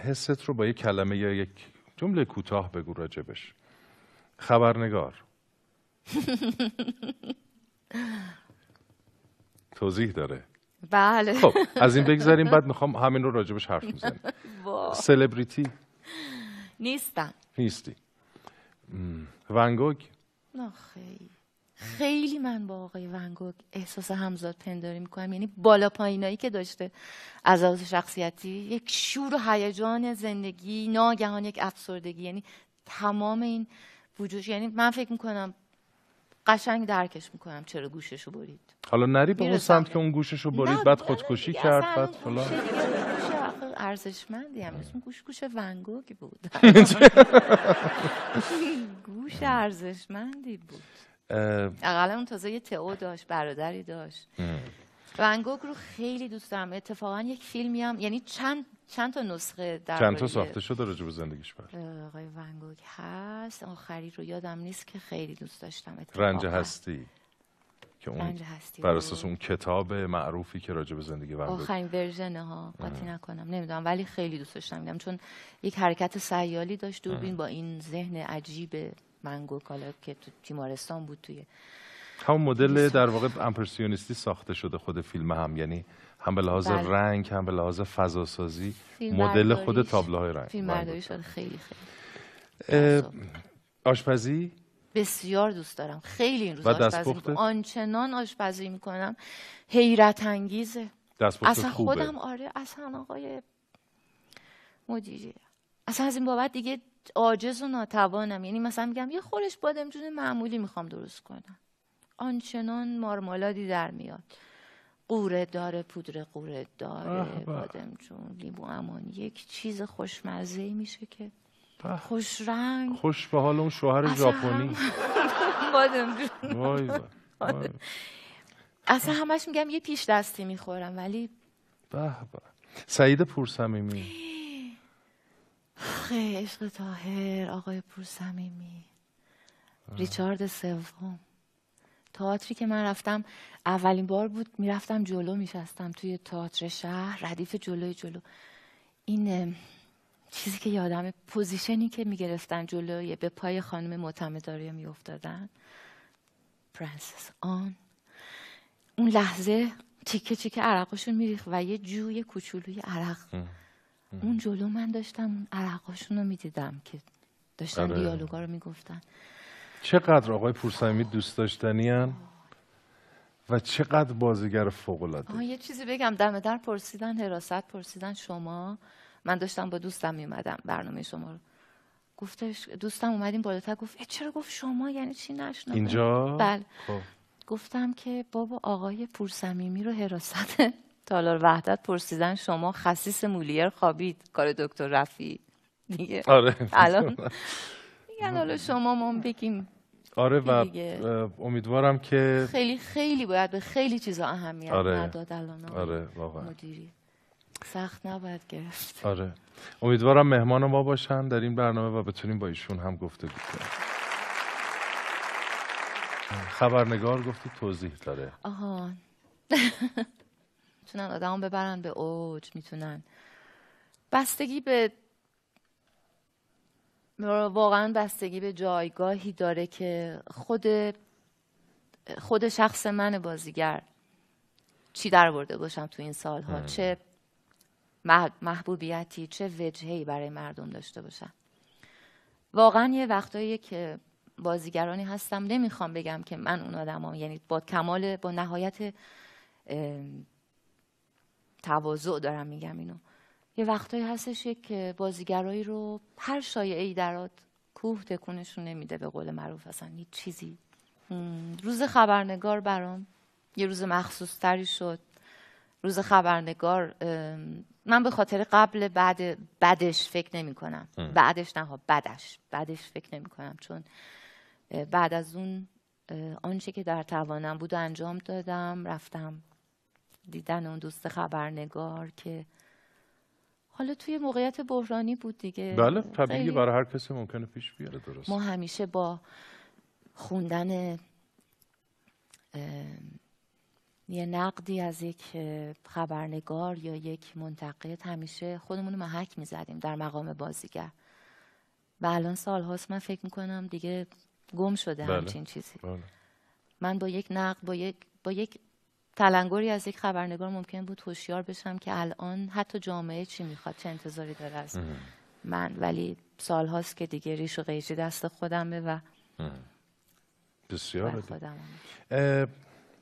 حست رو با یک کلمه یا یک جمله کوتاه بگو راجبش خبرنگار توضیح داره بله خب از این بگذاریم بعد میخوام همین رو راجبش حرف میزنیم سلبریتی نیستم نیستی ونگوگ خیلی خیلی من با آقای ونگوگ احساس همزاد پنداری میکنم یعنی بالا پایینایی که داشته از آز شخصیتی یک شور و هیجان زندگی ناگهان یک افسردگی یعنی تمام این وجود یعنی من فکر میکنم قشنگ درکش میکنم چرا گوششو برید حالا نری به اون سمت که اون گوششو برید بعد خودکشی کرد بعد فلان ارزشمندی هم گوش گوش ونگوگی بود هوش ارزشمندی بود اقلا اون تازه یه تئو داشت برادری داشت ونگوگ رو خیلی دوست دارم اتفاقا یک فیلمی هم یعنی چند چند تا نسخه در چند تا ساخته شده راجع به زندگیش بر آقای ونگوگ هست آخری رو یادم نیست که خیلی دوست داشتم اتفاقا. رنج هستی که اون بر اساس اون کتاب معروفی که راجع به زندگی ونگوگ آخرین ورژن ها قاطی نکنم نمیدونم ولی خیلی دوست داشتم چون یک حرکت سیالی داشت دوربین با این ذهن عجیب منگو کالا که تو تیمارستان بود توی همون مدل در واقع امپرسیونیستی ساخته شده خود فیلم هم یعنی هم به لحاظ بله. رنگ هم به لحاظ فضاسازی مدل خود تابلوهای رنگ فیلم بله. برداری شده خیلی خیلی آشپزی بسیار دوست دارم خیلی این روز آشپزی میکنم آنچنان آشپزی میکنم حیرت انگیزه اصلا خوبه. خودم آره اصلا آقای مدیری اصلا از این بابت دیگه عاجز و ناتوانم یعنی مثلا میگم یه خورش بادمجون معمولی میخوام درست کنم آنچنان مارمالادی در میاد قوره داره پودر قوره داره بادمجون لیمو امان یک چیز خوشمزه میشه که خوش رنگ خوش به حال اون شوهر ژاپنی بادمجون آره. اصلا همش میگم یه پیش دستی میخورم ولی به به سعید صمیمی عشق تاهر آقای پور ریچارد سوم تئاتری که من رفتم اولین بار بود میرفتم جلو میشستم توی تئاتر شهر ردیف جلوی جلو این چیزی که یادم پوزیشنی که میگرفتن جلوی به پای خانم معتمداری میافتادن پرنسس آن اون لحظه چیکه چیکه عرقشون میریخ و یه جوی کوچولوی عرق اون جلو من داشتم عرقاشون رو میدیدم که داشتن آره. دیالوگا رو میگفتن چقدر آقای پورسمی دوست داشتنیان و چقدر بازیگر فوق العاده یه چیزی بگم دم در پرسیدن حراست پرسیدن شما من داشتم با دوستم میومدم برنامه شما رو گفتش دوستم اومدیم بالاتر گفت چرا گفت شما یعنی چی نشنا اینجا بله خب. گفتم که بابا آقای پورسمیمی رو حراست تالار وحدت پرسیدن شما خصیص مولیر خوابید کار دکتر رفی دیگه آره الان میگن حالا شما ما بگیم آره و امیدوارم که خیلی خیلی باید به خیلی چیزا اهمیت آره. نداد الان آره واقعا سخت نباید گرفت آره امیدوارم مهمان ما باشن در این برنامه و بتونیم با ایشون هم گفته کنیم خبرنگار گفتی توضیح داره آهان میتونن آدم ببرن به اوج میتونن بستگی به واقعا بستگی به جایگاهی داره که خود خود شخص من بازیگر چی در باشم تو این سالها چه محبوبیتی چه وجهی برای مردم داشته باشم واقعا یه وقتایی که بازیگرانی هستم نمیخوام بگم که من اون آدمام یعنی با کمال با نهایت تواضع دارم میگم اینو یه وقتایی هستش که بازیگرایی رو هر شایعه ای درات کوه تکونشون نمیده به قول معروف اصلا هیچ چیزی روز خبرنگار برام یه روز مخصوص تری شد روز خبرنگار من به خاطر قبل بعد بعدش فکر نمی کنم بعدش نه بعدش بعدش فکر نمی کنم چون بعد از اون آنچه که در توانم بود انجام دادم رفتم دیدن اون دوست خبرنگار که حالا توی موقعیت بحرانی بود دیگه بله طبیعی برای هر کسی ممکنه پیش بیاره درست ما همیشه با خوندن یه نقدی از یک خبرنگار یا یک منتقد همیشه خودمون رو محک میزدیم در مقام بازیگر و الان سال هاست من فکر میکنم دیگه گم شده بله. همچین چیزی بله. من با یک نقد با یک, با یک تلنگری از یک خبرنگار ممکن بود هوشیار بشم که الان حتی جامعه چی میخواد چه انتظاری داره از من ولی سال هاست که دیگه ریش و قیچی دست خودمه و بسیار خودم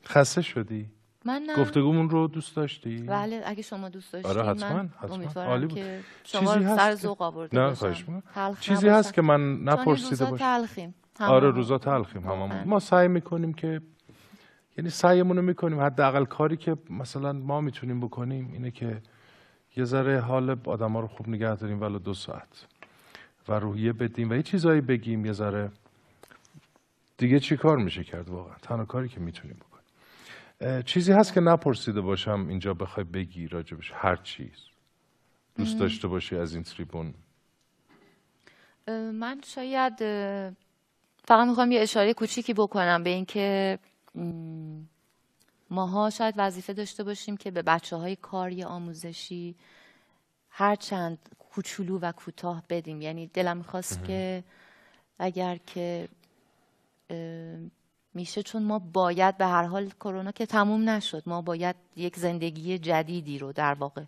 خسته شدی؟ من نه. گفتگومون رو دوست داشتی؟ بله اگه شما دوست داشتی آره حتما. من حتما. امیدوارم عالی بود. که شما چیزی سر ذوق آورده نه خواهش چیزی هست که من نپرسیده باشم تلخیم. آره روزا تلخیم ما سعی میکنیم که یعنی سعیمون رو میکنیم حداقل کاری که مثلا ما میتونیم بکنیم اینه که یه ذره حال ها رو خوب نگه داریم ولو دو ساعت و روحیه بدیم و یه چیزایی بگیم یه ذره دیگه چی کار میشه کرد واقعا تنها کاری که میتونیم بکنیم چیزی هست که نپرسیده باشم اینجا بخوای بگی راجبش هر چیز دوست داشته باشی از این تریبون من شاید فقط میخوام یه اشاره کوچیکی بکنم به اینکه ماها شاید وظیفه داشته باشیم که به بچه های کاری آموزشی هرچند کوچولو و کوتاه بدیم یعنی دلم میخواست که اگر که میشه چون ما باید به هر حال کرونا که تموم نشد ما باید یک زندگی جدیدی رو در واقع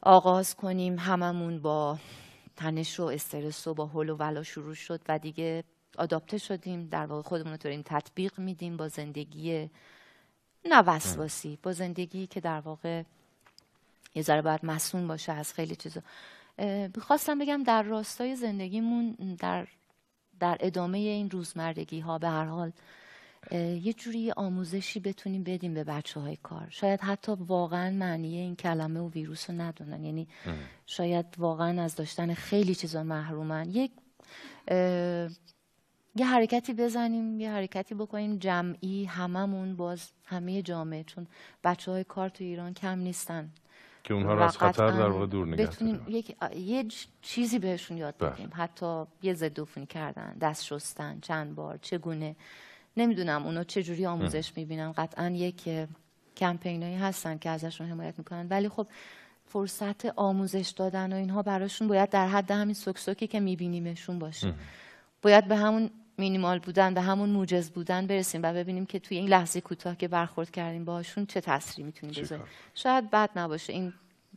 آغاز کنیم هممون با تنش و استرس و با حل و ولا شروع شد و دیگه آداپته شدیم در واقع خودمون رو این تطبیق میدیم با زندگی نه وسواسی با زندگی که در واقع یه ذره باید باشه از خیلی چیزا میخواستم بگم در راستای زندگیمون در در ادامه این روزمرگی ها به هر حال یه جوری آموزشی بتونیم بدیم به بچه های کار شاید حتی واقعا معنی این کلمه و ویروس رو ندونن یعنی شاید واقعا از داشتن خیلی چیزا محرومن یک یه حرکتی بزنیم یه حرکتی بکنیم جمعی هممون باز همه جامعه چون بچه های کار تو ایران کم نیستن که اونها رو از خطر در واقع دور نگه بتونیم یک یه چیزی بهشون یاد بله. بدیم حتی یه ضد عفونی کردن دست شستن چند بار چگونه نمیدونم اونا چه جوری آموزش میبینن قطعا یک کمپینایی هستن که ازشون حمایت میکنن ولی خب فرصت آموزش دادن و اینها براشون باید در حد همین سکسکی که میبینیمشون باشه باید به همون مینیمال بودن و همون موجز بودن برسیم و ببینیم که توی این لحظه کوتاه که برخورد کردیم باشون چه تصریح میتونیم بذاریم شاید بد نباشه این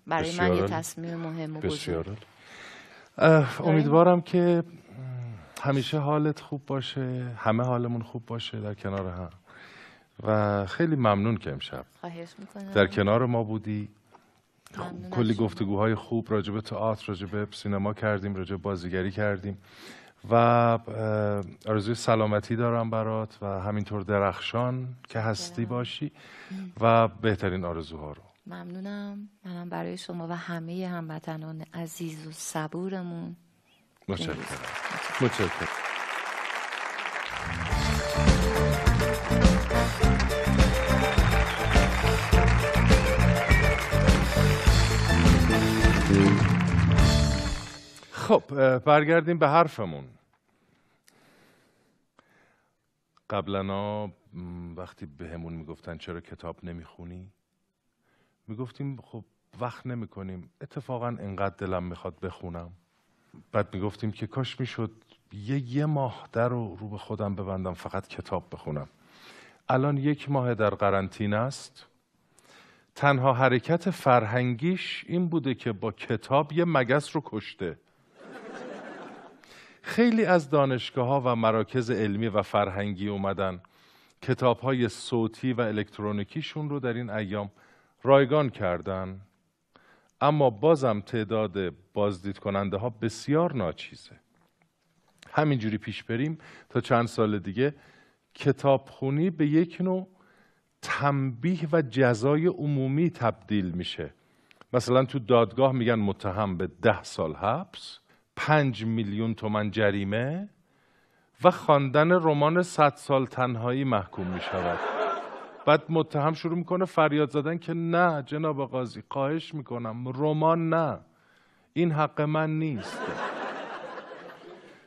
برای من یه تصمیم مهم و بزرگ امیدوارم که همیشه حالت خوب باشه همه حالمون خوب باشه در کنار هم و خیلی ممنون که امشب در کنار ما بودی خب، کلی گفتگوهای خوب راجب تئاتر راجب سینما کردیم راجب بازیگری کردیم و آرزوی سلامتی دارم برات و همینطور درخشان که هستی باشی و بهترین آرزوها رو ممنونم منم برای شما و همه هموطنان عزیز و صبورمون متشکرم متشکرم خب برگردیم به حرفمون قبلا وقتی بهمون میگفتن چرا کتاب نمیخونی میگفتیم خب وقت نمیکنیم اتفاقا انقدر دلم میخواد بخونم بعد میگفتیم که کاش میشد یه یه ماه در رو رو به خودم ببندم فقط کتاب بخونم الان یک ماه در قرنطینه است تنها حرکت فرهنگیش این بوده که با کتاب یه مگس رو کشته خیلی از دانشگاه ها و مراکز علمی و فرهنگی اومدن کتاب های صوتی و الکترونیکیشون رو در این ایام رایگان کردن اما بازم تعداد بازدید کننده ها بسیار ناچیزه همینجوری پیش بریم تا چند سال دیگه کتابخونی به یک نوع تنبیه و جزای عمومی تبدیل میشه مثلا تو دادگاه میگن متهم به ده سال حبس پنج میلیون تومن جریمه و خواندن رمان صد سال تنهایی محکوم می شود بعد متهم شروع میکنه فریاد زدن که نه جناب قاضی خواهش میکنم رمان نه این حق من نیست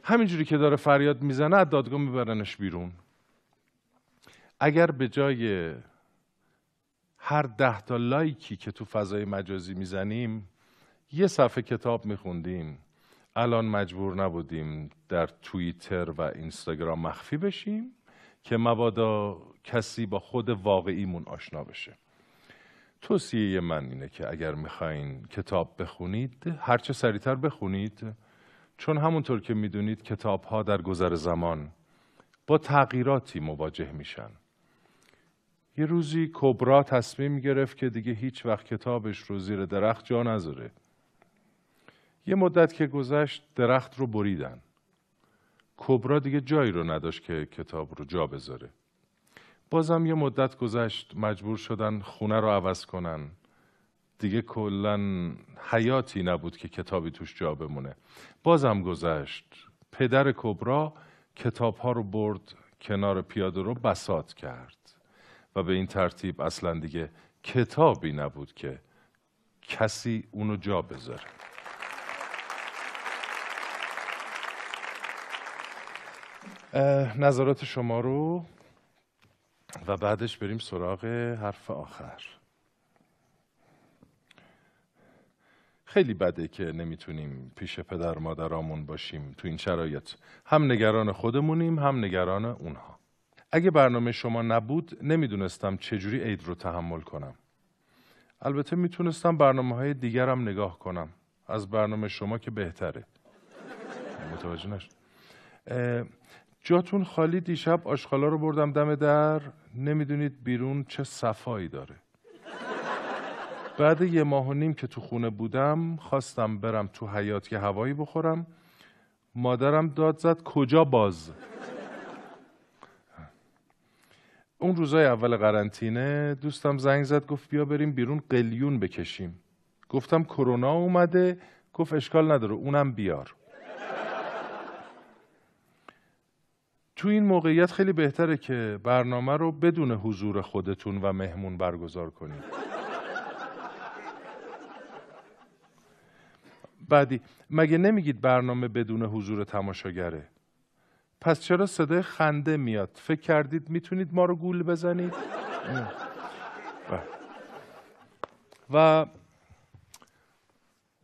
همینجوری که داره فریاد میزنه از دادگاه میبرنش بیرون اگر به جای هر ده تا لایکی که تو فضای مجازی میزنیم یه صفحه کتاب میخوندیم الان مجبور نبودیم در توییتر و اینستاگرام مخفی بشیم که مبادا کسی با خود واقعیمون آشنا بشه توصیه من اینه که اگر میخواین کتاب بخونید هرچه سریتر بخونید چون همونطور که میدونید کتاب ها در گذر زمان با تغییراتی مواجه میشن یه روزی کبرا تصمیم گرفت که دیگه هیچ وقت کتابش رو زیر درخت جا نذاره یه مدت که گذشت درخت رو بریدن کبرا دیگه جایی رو نداشت که کتاب رو جا بذاره بازم یه مدت گذشت مجبور شدن خونه رو عوض کنن دیگه کلا حیاتی نبود که کتابی توش جا بمونه بازم گذشت پدر کبرا کتاب ها رو برد کنار پیاده رو بسات کرد و به این ترتیب اصلا دیگه کتابی نبود که کسی اونو جا بذاره نظرات شما رو و بعدش بریم سراغ حرف آخر خیلی بده که نمیتونیم پیش پدر مادرامون باشیم تو این شرایط هم نگران خودمونیم هم نگران اونها اگه برنامه شما نبود نمیدونستم چجوری عید رو تحمل کنم البته میتونستم برنامه های دیگرم نگاه کنم از برنامه شما که بهتره متوجه نشد جاتون خالی دیشب آشخالا رو بردم دم در نمیدونید بیرون چه صفایی داره بعد یه ماه و نیم که تو خونه بودم خواستم برم تو حیات که هوایی بخورم مادرم داد زد کجا باز اون روزای اول قرنطینه دوستم زنگ زد گفت بیا بریم بیرون قلیون بکشیم گفتم کرونا اومده گفت اشکال نداره اونم بیار تو این موقعیت خیلی بهتره که برنامه رو بدون حضور خودتون و مهمون برگزار کنید بعدی مگه نمیگید برنامه بدون حضور تماشاگره پس چرا صدای خنده میاد فکر کردید میتونید ما رو گول بزنید بله. و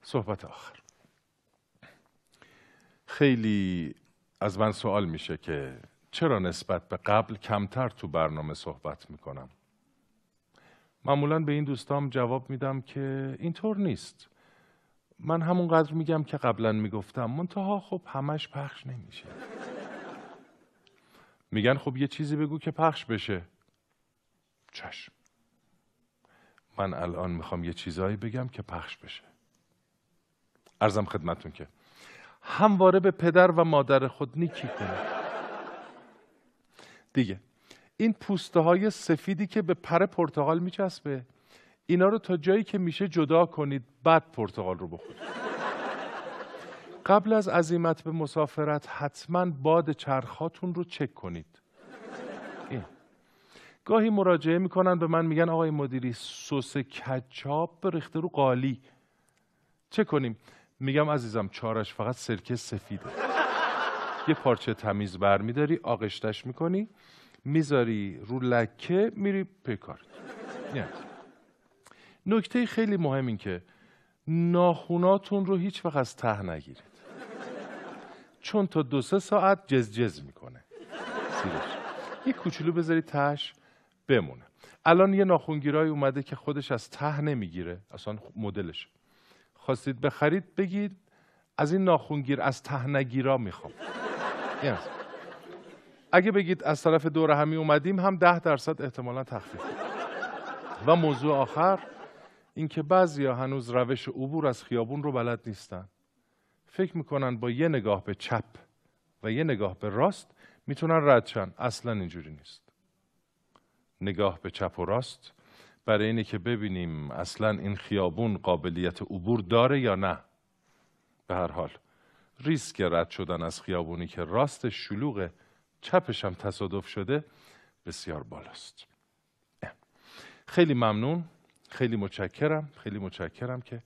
صحبت آخر خیلی از من سوال میشه که چرا نسبت به قبل کمتر تو برنامه صحبت میکنم معمولا به این دوستام جواب میدم که اینطور نیست من همونقدر میگم که قبلا میگفتم منتها خب همش پخش نمیشه میگن خب یه چیزی بگو که پخش بشه چشم من الان میخوام یه چیزایی بگم که پخش بشه ارزم خدمتون که همواره به پدر و مادر خود نیکی کنه دیگه این پوسته های سفیدی که به پر پرتغال میچسبه اینا رو تا جایی که میشه جدا کنید بعد پرتغال رو بخورید قبل از عزیمت به مسافرت حتما باد چرخاتون رو چک کنید این. گاهی مراجعه میکنن به من میگن آقای مدیری سس کچاپ ریخته رو قالی چه کنیم میگم عزیزم چارش فقط سرکه سفیده یه پارچه تمیز برمیداری آغشتش میکنی میذاری رو لکه میری پیکار نکته خیلی مهم این که ناخوناتون رو هیچ وقت از ته نگیرید چون تا دو سه ساعت جز جز میکنه سیرش. یه کوچولو بذاری تهش بمونه الان یه ناخونگیرای اومده که خودش از ته نمیگیره اصلا مدلش خواستید بخرید بگید از این ناخونگیر از تهنگیرا میخوام یعنی اگه بگید از طرف دور همی اومدیم هم ده درصد احتمالا تخفیف و موضوع آخر اینکه ها هنوز روش عبور از خیابون رو بلد نیستن فکر میکنن با یه نگاه به چپ و یه نگاه به راست میتونن رد اصلا اینجوری نیست نگاه به چپ و راست برای اینه که ببینیم اصلا این خیابون قابلیت عبور داره یا نه به هر حال ریسک رد شدن از خیابونی که راست شلوغ چپش هم تصادف شده بسیار بالاست خیلی ممنون خیلی متشکرم خیلی متشکرم که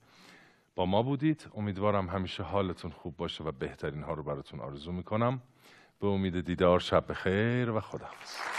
با ما بودید امیدوارم همیشه حالتون خوب باشه و بهترین ها رو براتون آرزو میکنم به امید دیدار شب خیر و خداحافظ